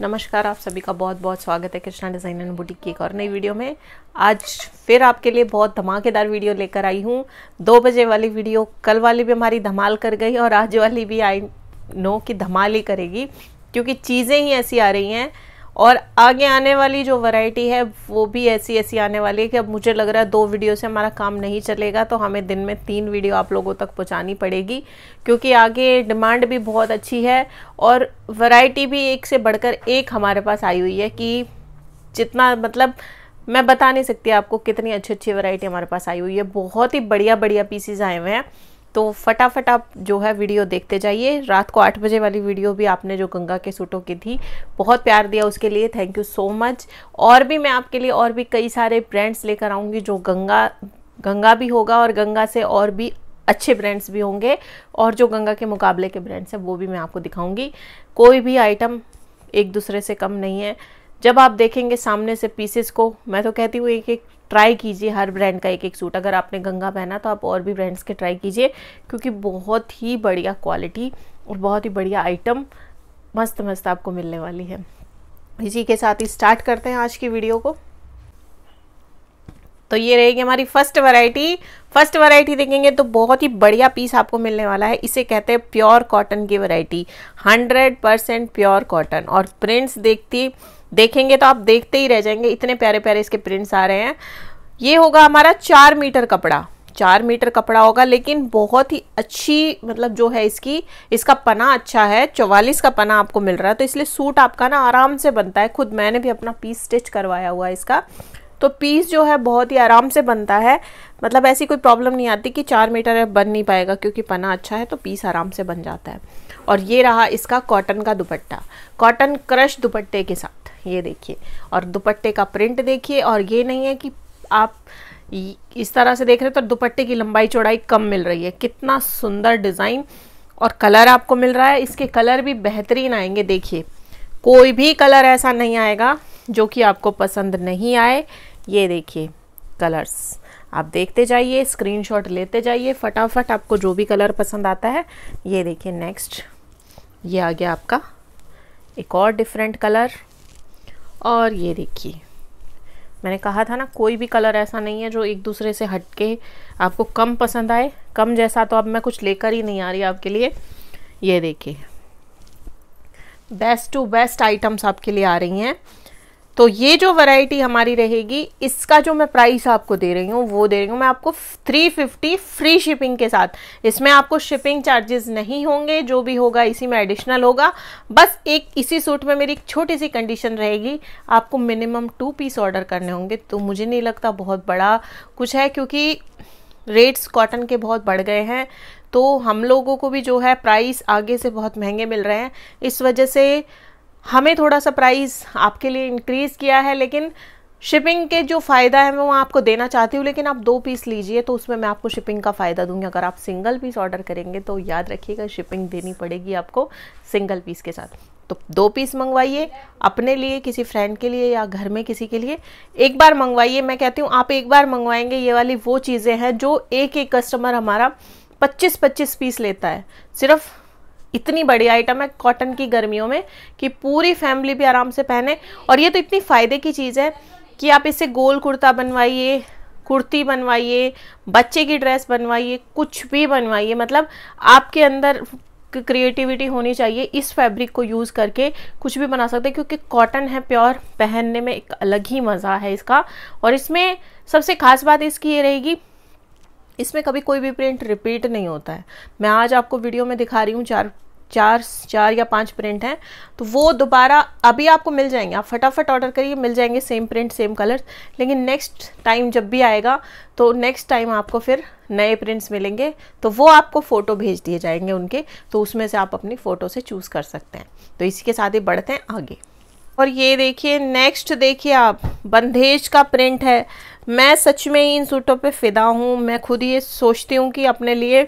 नमस्कार आप सभी का बहुत बहुत स्वागत है कृष्णा डिज़ाइन एंड बुटीक की एक और नई वीडियो में आज फिर आपके लिए बहुत धमाकेदार वीडियो लेकर आई हूँ दो बजे वाली वीडियो कल वाली भी हमारी धमाल कर गई और आज वाली भी आई नो कि धमाल ही करेगी क्योंकि चीज़ें ही ऐसी आ रही हैं और आगे आने वाली जो वैरायटी है वो भी ऐसी ऐसी आने वाली है कि अब मुझे लग रहा है दो वीडियो से हमारा काम नहीं चलेगा तो हमें दिन में तीन वीडियो आप लोगों तक पहुंचानी पड़ेगी क्योंकि आगे डिमांड भी बहुत अच्छी है और वैरायटी भी एक से बढ़कर एक हमारे पास आई हुई है कि जितना मतलब मैं बता नहीं सकती आपको कितनी अच्छी अच्छी वरायटी हमारे पास आई हुई है बहुत ही बढ़िया बढ़िया पीसीज आए हुए हैं तो फटाफट आप जो है वीडियो देखते जाइए रात को आठ बजे वाली वीडियो भी आपने जो गंगा के सूटों की थी बहुत प्यार दिया उसके लिए थैंक यू सो मच और भी मैं आपके लिए और भी कई सारे ब्रांड्स लेकर आऊँगी जो गंगा गंगा भी होगा और गंगा से और भी अच्छे ब्रांड्स भी होंगे और जो गंगा के मुकाबले के ब्रांड्स हैं वो भी मैं आपको दिखाऊंगी कोई भी आइटम एक दूसरे से कम नहीं है जब आप देखेंगे सामने से पीसेस को मैं तो कहती हूँ एक एक ट्राई कीजिए हर ब्रांड का एक एक सूट अगर आपने गंगा पहना तो आप और भी ब्रांड्स के ट्राई कीजिए क्योंकि बहुत ही बढ़िया क्वालिटी और बहुत ही बढ़िया आइटम मस्त मस्त आपको मिलने वाली है इसी के साथ ही स्टार्ट करते हैं आज की वीडियो को तो ये रहेगी हमारी फर्स्ट वैरायटी फर्स्ट वैरायटी देखेंगे तो बहुत ही बढ़िया पीस आपको मिलने वाला है इसे कहते हैं प्योर कॉटन की वैरायटी 100% प्योर कॉटन और प्रिंट्स देखती देखेंगे तो आप देखते ही रह जाएंगे इतने प्यारे प्यारे इसके प्रिंट्स आ रहे हैं ये होगा हमारा चार मीटर कपड़ा चार मीटर कपड़ा होगा लेकिन बहुत ही अच्छी मतलब जो है इसकी इसका पना अच्छा है चौवालीस का पना आपको मिल रहा है तो इसलिए सूट आपका ना आराम से बनता है खुद मैंने भी अपना पीस स्टिच करवाया हुआ है इसका तो पीस जो है बहुत ही आराम से बनता है मतलब ऐसी कोई प्रॉब्लम नहीं आती कि चार मीटर बन नहीं पाएगा क्योंकि पना अच्छा है तो पीस आराम से बन जाता है और ये रहा इसका कॉटन का दुपट्टा कॉटन क्रश दुपट्टे के साथ ये देखिए और दुपट्टे का प्रिंट देखिए और ये नहीं है कि आप इस तरह से देख रहे हो तो दुपट्टे की लंबाई चौड़ाई कम मिल रही है कितना सुंदर डिज़ाइन और कलर आपको मिल रहा है इसके कलर भी बेहतरीन आएंगे देखिए कोई भी कलर ऐसा नहीं आएगा जो कि आपको पसंद नहीं आए ये देखिए कलर्स आप देखते जाइए स्क्रीनशॉट लेते जाइए फटाफट आपको जो भी कलर पसंद आता है ये देखिए नेक्स्ट ये आ गया आपका एक और डिफरेंट कलर और ये देखिए मैंने कहा था ना कोई भी कलर ऐसा नहीं है जो एक दूसरे से हट के आपको कम पसंद आए कम जैसा तो अब मैं कुछ लेकर ही नहीं आ रही आपके लिए ये देखिए बेस्ट टू बेस्ट आइटम्स आपके लिए आ रही हैं तो ये जो वैरायटी हमारी रहेगी इसका जो मैं प्राइस आपको दे रही हूँ वो दे रही हूँ मैं आपको 350 फ्री शिपिंग के साथ इसमें आपको शिपिंग चार्जेस नहीं होंगे जो भी होगा इसी में एडिशनल होगा बस एक इसी सूट में मेरी एक छोटी सी कंडीशन रहेगी आपको मिनिमम टू पीस ऑर्डर करने होंगे तो मुझे नहीं लगता बहुत बड़ा कुछ है क्योंकि रेट्स कॉटन के बहुत बढ़ गए हैं तो हम लोगों को भी जो है प्राइस आगे से बहुत महंगे मिल रहे हैं इस वजह से हमें थोड़ा सा प्राइस आपके लिए इंक्रीज़ किया है लेकिन शिपिंग के जो फ़ायदा है मैं वो आपको देना चाहती हूँ लेकिन आप दो पीस लीजिए तो उसमें मैं आपको शिपिंग का फ़ायदा दूंगी अगर आप सिंगल पीस ऑर्डर करेंगे तो याद रखिएगा शिपिंग देनी पड़ेगी आपको सिंगल पीस के साथ तो दो पीस मंगवाइए अपने लिए किसी फ्रेंड के लिए या घर में किसी के लिए एक बार मंगवाइए मैं कहती हूँ आप एक बार मंगवाएंगे ये वाली वो चीज़ें हैं जो एक एक कस्टमर हमारा पच्चीस पच्चीस पीस लेता है सिर्फ इतनी बड़ी आइटम है कॉटन की गर्मियों में कि पूरी फैमिली भी आराम से पहने और ये तो इतनी फ़ायदे की चीज़ है कि आप इसे गोल कुर्ता बनवाइए कुर्ती बनवाइए बच्चे की ड्रेस बनवाइए कुछ भी बनवाइए मतलब आपके अंदर क्रिएटिविटी होनी चाहिए इस फैब्रिक को यूज़ करके कुछ भी बना सकते हैं क्योंकि कॉटन है प्योर पहनने में एक अलग ही मज़ा है इसका और इसमें सबसे खास बात इसकी ये रहेगी इसमें कभी कोई भी प्रिंट रिपीट नहीं होता है मैं आज आपको वीडियो में दिखा रही हूँ चार चार चार या पांच प्रिंट हैं तो वो दोबारा अभी आपको मिल जाएंगे आप फटाफट ऑर्डर करिए मिल जाएंगे सेम प्रिंट सेम कलर लेकिन नेक्स्ट टाइम जब भी आएगा तो नेक्स्ट टाइम आपको फिर नए प्रिंट्स मिलेंगे तो वो आपको फ़ोटो भेज दिए जाएंगे उनके तो उसमें से आप अपनी फ़ोटो से चूज़ कर सकते हैं तो इसी के साथ ही बढ़ते हैं आगे और ये देखिए नेक्स्ट देखिए आप बंदेज का प्रिंट है मैं सच में ही इन सूटों पे फिदा हूँ मैं खुद ये सोचती हूँ कि अपने लिए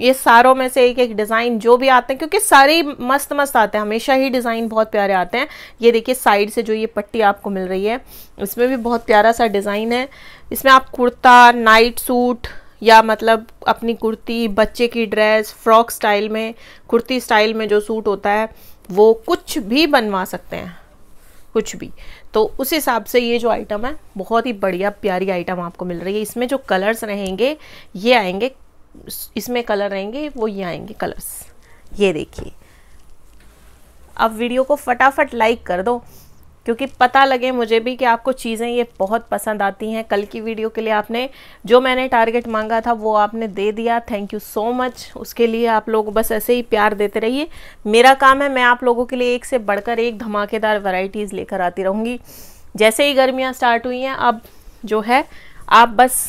ये सारों में से एक एक डिज़ाइन जो भी आते हैं क्योंकि सारे मस्त मस्त आते हैं हमेशा ही डिज़ाइन बहुत प्यारे आते हैं ये देखिए साइड से जो ये पट्टी आपको मिल रही है इसमें भी बहुत प्यारा सा डिज़ाइन है इसमें आप कुर्ता नाइट सूट या मतलब अपनी कुर्ती बच्चे की ड्रेस फ्रॉक स्टाइल में कुर्ती स्टाइल में जो सूट होता है वो कुछ भी बनवा सकते हैं कुछ भी तो उस हिसाब से ये जो आइटम है बहुत ही बढ़िया प्यारी आइटम आपको मिल रही है इसमें जो कलर्स रहेंगे ये आएंगे इसमें कलर रहेंगे वो ये आएंगे कलर्स ये देखिए अब वीडियो को फटाफट लाइक कर दो क्योंकि पता लगे मुझे भी कि आपको चीज़ें ये बहुत पसंद आती हैं कल की वीडियो के लिए आपने जो मैंने टारगेट मांगा था वो आपने दे दिया थैंक यू सो मच उसके लिए आप लोग बस ऐसे ही प्यार देते रहिए मेरा काम है मैं आप लोगों के लिए एक से बढ़कर एक धमाकेदार वैरायटीज़ लेकर आती रहूँगी जैसे ही गर्मियाँ स्टार्ट हुई हैं अब जो है आप बस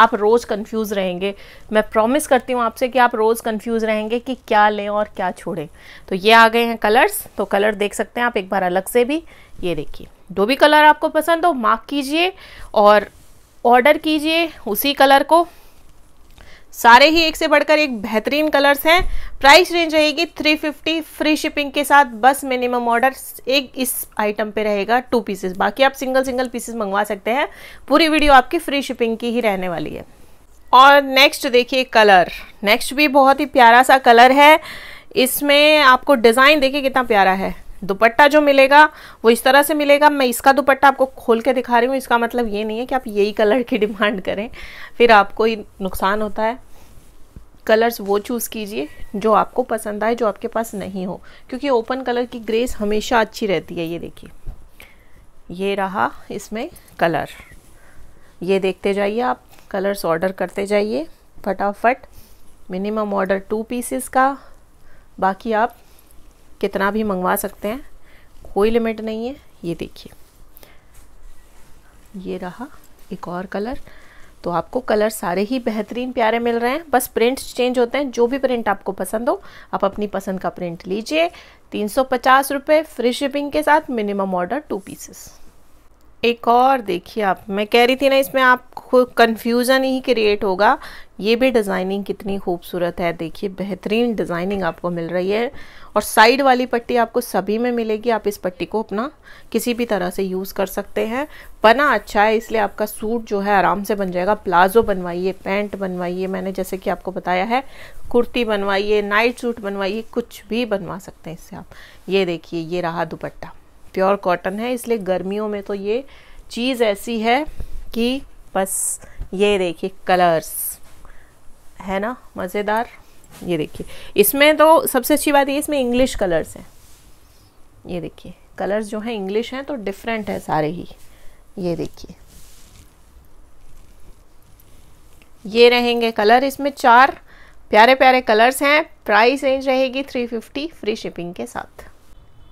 आप रोज़ कंफ्यूज रहेंगे मैं प्रॉमिस करती हूँ आपसे कि आप रोज़ कंफ्यूज रहेंगे कि क्या लें और क्या छोड़ें तो ये आ गए हैं कलर्स तो कलर देख सकते हैं आप एक बार अलग से भी ये देखिए जो भी कलर आपको पसंद हो मार्क कीजिए और ऑर्डर कीजिए उसी कलर को सारे ही एक से बढ़कर एक बेहतरीन कलर्स हैं प्राइस रेंज रहेगी 350 फ्री शिपिंग के साथ बस मिनिमम ऑर्डर एक इस आइटम पे रहेगा टू पीसेस बाकी आप सिंगल सिंगल पीसेस मंगवा सकते हैं पूरी वीडियो आपकी फ्री शिपिंग की ही रहने वाली है और नेक्स्ट देखिए कलर नेक्स्ट भी बहुत ही प्यारा सा कलर है इसमें आपको डिज़ाइन देखिए कितना प्यारा है दुपट्टा जो मिलेगा वो इस तरह से मिलेगा मैं इसका दुपट्टा आपको खोल के दिखा रही हूँ इसका मतलब ये नहीं है कि आप यही कलर की डिमांड करें फिर आपको नुकसान होता है कलर्स वो चूज़ कीजिए जो आपको पसंद आए जो आपके पास नहीं हो क्योंकि ओपन कलर की ग्रेस हमेशा अच्छी रहती है ये देखिए ये रहा इसमें कलर ये देखते जाइए आप कलर्स ऑर्डर करते जाइए फटाफट मिनिमम ऑर्डर टू पीसेस का बाकी आप कितना भी मंगवा सकते हैं कोई लिमिट नहीं है ये देखिए ये रहा एक और कलर तो आपको कलर सारे ही बेहतरीन प्यारे मिल रहे हैं बस प्रिंट्स चेंज होते हैं जो भी प्रिंट आपको पसंद हो आप अपनी पसंद का प्रिंट लीजिए तीन सौ पचास रुपये फ्री शिपिंग के साथ मिनिमम ऑर्डर टू पीसेस एक और देखिए आप मैं कह रही थी ना इसमें आपको कन्फ्यूज़न ही क्रिएट होगा ये भी डिज़ाइनिंग कितनी खूबसूरत है देखिए बेहतरीन डिज़ाइनिंग आपको मिल रही है और साइड वाली पट्टी आपको सभी में मिलेगी आप इस पट्टी को अपना किसी भी तरह से यूज़ कर सकते हैं बना अच्छा है इसलिए आपका सूट जो है आराम से बन जाएगा प्लाजो बनवाइए पैंट बनवाइए मैंने जैसे कि आपको बताया है कुर्ती बनवाइए नाइट सूट बनवाइए कुछ भी बनवा सकते हैं इससे आप ये देखिए ये रहा दुपट्टा प्योर कॉटन है इसलिए गर्मियों में तो ये चीज़ ऐसी है कि बस ये देखिए कलर्स है ना मज़ेदार ये देखिए इसमें तो सबसे अच्छी बात ये इसमें इंग्लिश कलर्स हैं ये देखिए कलर्स जो हैं इंग्लिश हैं तो डिफरेंट है सारे ही ये देखिए ये रहेंगे कलर इसमें चार प्यारे प्यारे कलर्स हैं प्राइस रेंज रहेगी 350 फ्री शिपिंग के साथ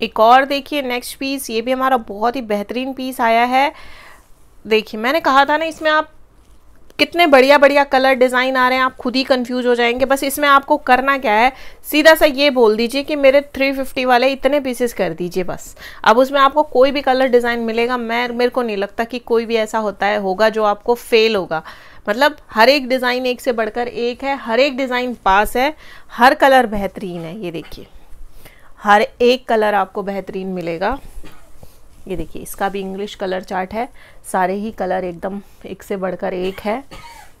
एक और देखिए नेक्स्ट पीस ये भी हमारा बहुत ही बेहतरीन पीस आया है देखिए मैंने कहा था ना इसमें आप कितने बढ़िया बढ़िया कलर डिज़ाइन आ रहे हैं आप खुद ही कंफ्यूज हो जाएंगे बस इसमें आपको करना क्या है सीधा सा ये बोल दीजिए कि मेरे 350 वाले इतने पीसेस कर दीजिए बस अब उसमें आपको कोई भी कलर डिज़ाइन मिलेगा मैं मेरे को नहीं लगता कि कोई भी ऐसा होता है होगा जो आपको फेल होगा मतलब हर एक डिज़ाइन एक से बढ़कर एक है हर एक डिज़ाइन पास है हर कलर बेहतरीन है ये देखिए हर एक कलर आपको बेहतरीन मिलेगा ये देखिए इसका भी इंग्लिश कलर चार्ट है सारे ही कलर एकदम एक से बढ़कर एक है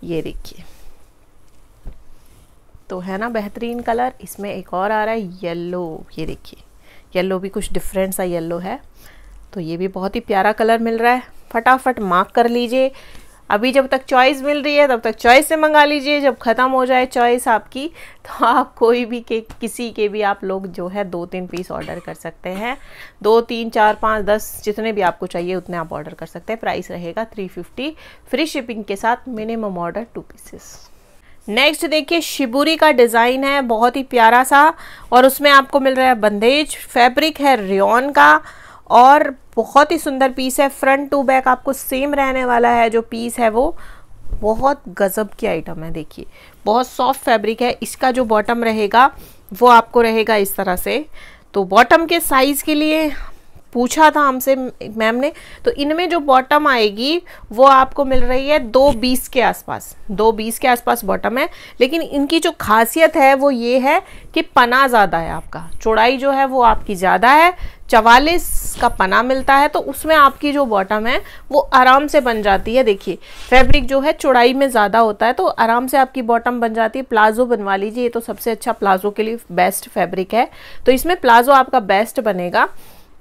ये देखिए तो है ना बेहतरीन कलर इसमें एक और आ रहा है येलो ये देखिए येलो भी कुछ डिफरेंट सा येलो है तो ये भी बहुत ही प्यारा कलर मिल रहा है फटाफट मार्क कर लीजिए अभी जब तक चॉइस मिल रही है तब तक चॉइस से मंगा लीजिए जब ख़त्म हो जाए चॉइस आपकी तो आप कोई भी के किसी के भी आप लोग जो है दो तीन पीस ऑर्डर कर सकते हैं दो तीन चार पाँच दस जितने भी आपको चाहिए उतने आप ऑर्डर कर सकते हैं प्राइस रहेगा थ्री फिफ्टी फ्री शिपिंग के साथ minimum order two pieces next देखिए शिबूरी का डिज़ाइन है बहुत ही प्यारा सा और उसमें आपको मिल रहा है बंदेज फैब्रिक है रियोन का और बहुत ही सुंदर पीस है फ्रंट टू बैक आपको सेम रहने वाला है जो पीस है वो बहुत गजब की आइटम है देखिए बहुत सॉफ्ट फैब्रिक है इसका जो बॉटम रहेगा वो आपको रहेगा इस तरह से तो बॉटम के साइज़ के लिए पूछा था हमसे मैम ने तो इनमें जो बॉटम आएगी वो आपको मिल रही है दो बीस के आसपास दो बीस के आसपास बॉटम है लेकिन इनकी जो खासियत है वो ये है कि पना ज़्यादा है आपका चौड़ाई जो है वो आपकी ज़्यादा है चवालीस का पना मिलता है तो उसमें आपकी जो बॉटम है वो आराम से बन जाती है देखिए फैब्रिक जो है चौड़ाई में ज़्यादा होता है तो आराम से आपकी बॉटम बन जाती है प्लाजो बनवा लीजिए ये तो सबसे अच्छा प्लाजो के लिए बेस्ट फैब्रिक है तो इसमें प्लाजो आपका बेस्ट बनेगा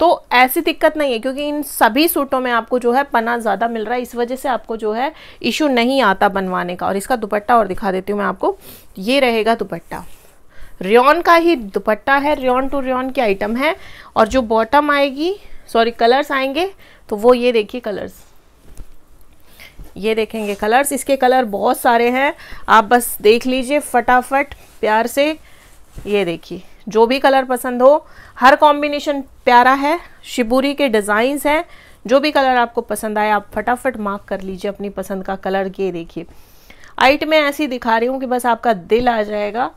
तो ऐसी दिक्कत नहीं है क्योंकि इन सभी सूटों में आपको जो है पना ज़्यादा मिल रहा है इस वजह से आपको जो है इशू नहीं आता बनवाने का और इसका दुपट्टा और दिखा देती हूँ मैं आपको ये रहेगा दुपट्टा रियॉन का ही दुपट्टा है रियॉन टू रियॉन की आइटम है और जो बॉटम आएगी सॉरी कलर्स आएंगे तो वो ये देखिए कलर्स ये देखेंगे कलर्स इसके कलर बहुत सारे हैं आप बस देख लीजिए फटाफट प्यार से ये देखिए जो भी कलर पसंद हो हर कॉम्बिनेशन प्यारा है शिबूरी के डिज़ाइंस हैं जो भी कलर आपको पसंद आए आप फटाफट मार्क कर लीजिए अपनी पसंद का कलर ये देखिए आइट में ऐसी दिखा रही हूँ कि बस आपका दिल आ जाएगा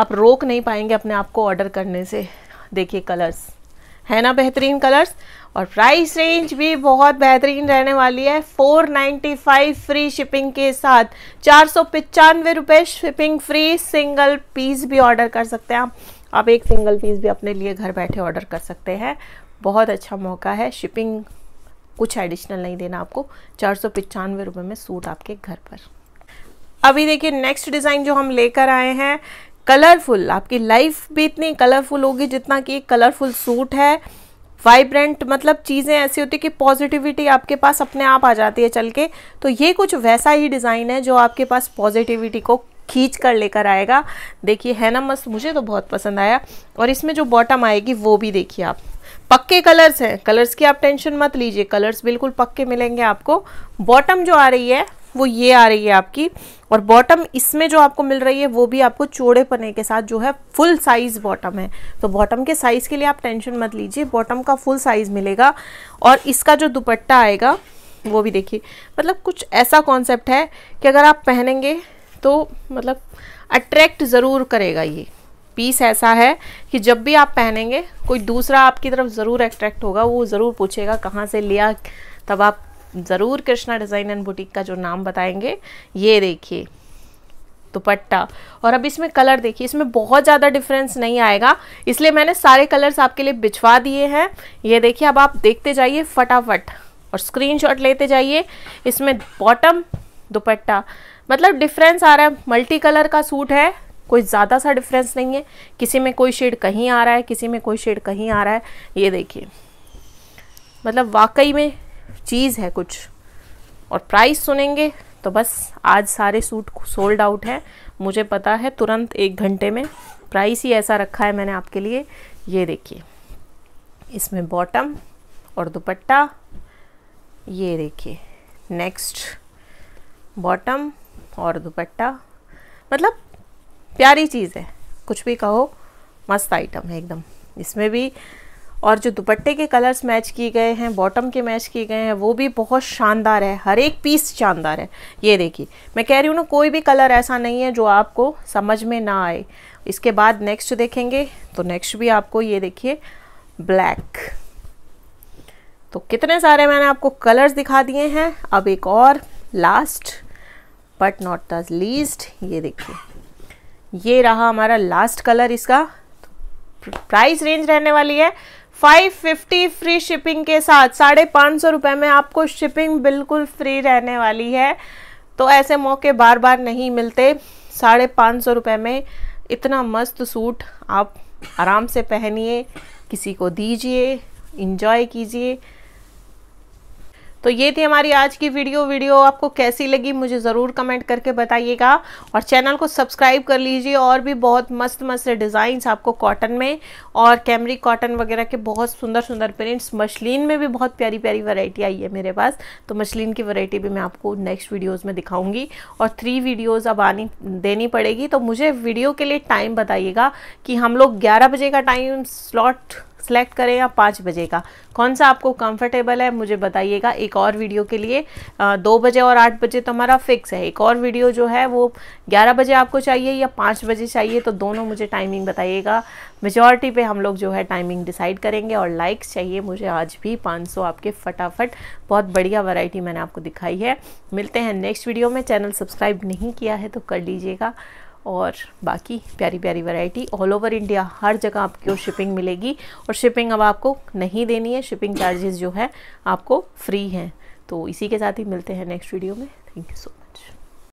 आप रोक नहीं पाएंगे अपने आप को ऑर्डर करने से देखिए कलर्स है ना बेहतरीन कलर्स और प्राइस रेंज भी बहुत बेहतरीन रहने वाली है 495 फ्री शिपिंग के साथ चार सौ पचानवे रुपये शिपिंग फ्री सिंगल पीस भी ऑर्डर कर सकते हैं आप आप एक सिंगल पीस भी अपने लिए घर बैठे ऑर्डर कर सकते हैं बहुत अच्छा मौका है शिपिंग कुछ एडिशनल नहीं देना आपको चार सौ पचानवे रुपये में सूट आपके घर पर अभी देखिए नेक्स्ट डिज़ाइन जो हम लेकर आए हैं कलरफुल आपकी लाइफ भी इतनी कलरफुल होगी जितना कि एक कलरफुल सूट है वाइब्रेंट मतलब चीज़ें ऐसी होती कि पॉजिटिविटी आपके पास अपने आप आ जाती है चल के तो ये कुछ वैसा ही डिज़ाइन है जो आपके पास पॉजिटिविटी को खींच कर लेकर आएगा देखिए है ना मस्त मुझे तो बहुत पसंद आया और इसमें जो बॉटम आएगी वो भी देखिए आप पक्के कलर्स हैं कलर्स की आप टेंशन मत लीजिए कलर्स बिल्कुल पक्के मिलेंगे आपको बॉटम जो आ रही है वो ये आ रही है आपकी और बॉटम इसमें जो आपको मिल रही है वो भी आपको चौड़े पने के साथ जो है फुल साइज़ बॉटम है तो बॉटम के साइज़ के लिए आप टेंशन मत लीजिए बॉटम का फुल साइज़ मिलेगा और इसका जो दुपट्टा आएगा वो भी देखिए मतलब कुछ ऐसा कॉन्सेप्ट है कि अगर आप पहनेंगे तो मतलब अट्रैक्ट ज़रूर करेगा ये पीस ऐसा है कि जब भी आप पहनेंगे कोई दूसरा आपकी तरफ ज़रूर अट्रैक्ट होगा वो ज़रूर पूछेगा कहाँ से लिया तब आप ज़रूर कृष्णा डिज़ाइन एंड बुटीक का जो नाम बताएंगे ये देखिए दुपट्टा और अब इसमें कलर देखिए इसमें बहुत ज़्यादा डिफरेंस नहीं आएगा इसलिए मैंने सारे कलर्स आपके लिए बिछवा दिए हैं ये देखिए अब आप देखते जाइए फटाफट और स्क्रीनशॉट लेते जाइए इसमें बॉटम दुपट्टा मतलब डिफरेंस आ रहा है मल्टी कलर का सूट है कोई ज़्यादा सा डिफरेंस नहीं है किसी में कोई शेड कहीं आ रहा है किसी में कोई शेड कहीं आ रहा है ये देखिए मतलब वाकई में चीज़ है कुछ और प्राइस सुनेंगे तो बस आज सारे सूट सोल्ड आउट हैं मुझे पता है तुरंत एक घंटे में प्राइस ही ऐसा रखा है मैंने आपके लिए ये देखिए इसमें बॉटम और दुपट्टा ये देखिए नेक्स्ट बॉटम और दुपट्टा मतलब प्यारी चीज़ है कुछ भी कहो मस्त आइटम है एकदम इसमें भी और जो दुपट्टे के कलर्स मैच किए गए हैं बॉटम के मैच किए गए हैं वो भी बहुत शानदार है हर एक पीस शानदार है ये देखिए मैं कह रही हूँ ना कोई भी कलर ऐसा नहीं है जो आपको समझ में ना आए इसके बाद नेक्स्ट देखेंगे तो नेक्स्ट भी आपको ये देखिए ब्लैक तो कितने सारे मैंने आपको कलर्स दिखा दिए हैं अब एक और last but not the least ये देखिए ये रहा हमारा लास्ट कलर इसका प्राइस तो रेंज रहने वाली है 550 फ्री शिपिंग के साथ साढ़े पाँच सौ रुपये में आपको शिपिंग बिल्कुल फ्री रहने वाली है तो ऐसे मौके बार बार नहीं मिलते साढ़े पाँच सौ रुपये में इतना मस्त सूट आप आराम से पहनिए किसी को दीजिए इंजॉय कीजिए तो ये थी हमारी आज की वीडियो वीडियो आपको कैसी लगी मुझे ज़रूर कमेंट करके बताइएगा और चैनल को सब्सक्राइब कर लीजिए और भी बहुत मस्त मस्त डिज़ाइंस आपको कॉटन में और कैमरी कॉटन वगैरह के बहुत सुंदर सुंदर प्रिंट्स मछलिन में भी बहुत प्यारी प्यारी वैरायटी आई है मेरे पास तो मछलिन की वैरायटी भी मैं आपको नेक्स्ट वीडियोज़ में दिखाऊँगी और थ्री वीडियोज़ अब आनी देनी पड़ेगी तो मुझे वीडियो के लिए टाइम बताइएगा कि हम लोग ग्यारह बजे का टाइम स्लॉट सेलेक्ट करें या पाँच बजे का कौन सा आपको कंफर्टेबल है मुझे बताइएगा एक और वीडियो के लिए दो बजे और आठ बजे तो हमारा फिक्स है एक और वीडियो जो है वो ग्यारह बजे आपको चाहिए या पाँच बजे चाहिए तो दोनों मुझे टाइमिंग बताइएगा मेजॉरिटी पे हम लोग जो है टाइमिंग डिसाइड करेंगे और लाइक्स चाहिए मुझे आज भी पाँच आपके फटाफट बहुत बढ़िया वराइटी मैंने आपको दिखाई है मिलते हैं नेक्स्ट वीडियो में चैनल सब्सक्राइब नहीं किया है तो कर लीजिएगा और बाकी प्यारी प्यारी वैरायटी ऑल ओवर इंडिया हर जगह आपको शिपिंग मिलेगी और शिपिंग अब आपको नहीं देनी है शिपिंग चार्जेस जो है आपको फ्री हैं तो इसी के साथ ही मिलते हैं नेक्स्ट वीडियो में थैंक यू सो मच